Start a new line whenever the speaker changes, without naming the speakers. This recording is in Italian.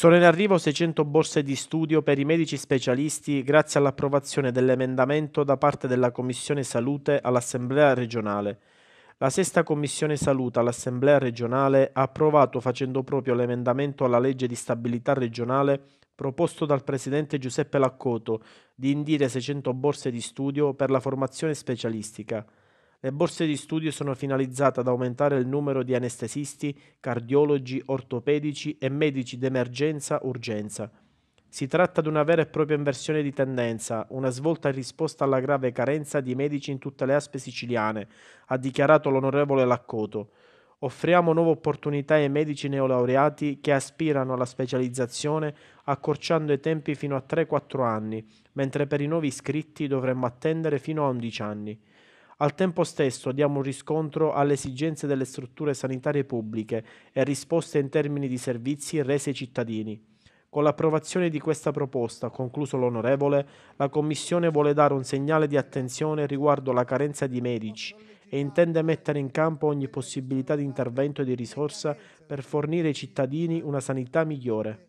Sono in arrivo 600 borse di studio per i medici specialisti grazie all'approvazione dell'emendamento da parte della Commissione Salute all'Assemblea regionale. La sesta Commissione Salute all'Assemblea regionale ha approvato facendo proprio l'emendamento alla legge di stabilità regionale proposto dal presidente Giuseppe Laccoto di indire 600 borse di studio per la formazione specialistica. Le borse di studio sono finalizzate ad aumentare il numero di anestesisti, cardiologi, ortopedici e medici d'emergenza-urgenza. Si tratta di una vera e propria inversione di tendenza, una svolta in risposta alla grave carenza di medici in tutte le aspe siciliane, ha dichiarato l'onorevole Laccoto. Offriamo nuove opportunità ai medici neolaureati che aspirano alla specializzazione accorciando i tempi fino a 3-4 anni, mentre per i nuovi iscritti dovremmo attendere fino a 11 anni. Al tempo stesso diamo riscontro alle esigenze delle strutture sanitarie pubbliche e risposte in termini di servizi resi ai cittadini. Con l'approvazione di questa proposta, concluso l'onorevole, la Commissione vuole dare un segnale di attenzione riguardo la carenza di medici e intende mettere in campo ogni possibilità di intervento e di risorsa per fornire ai cittadini una sanità migliore.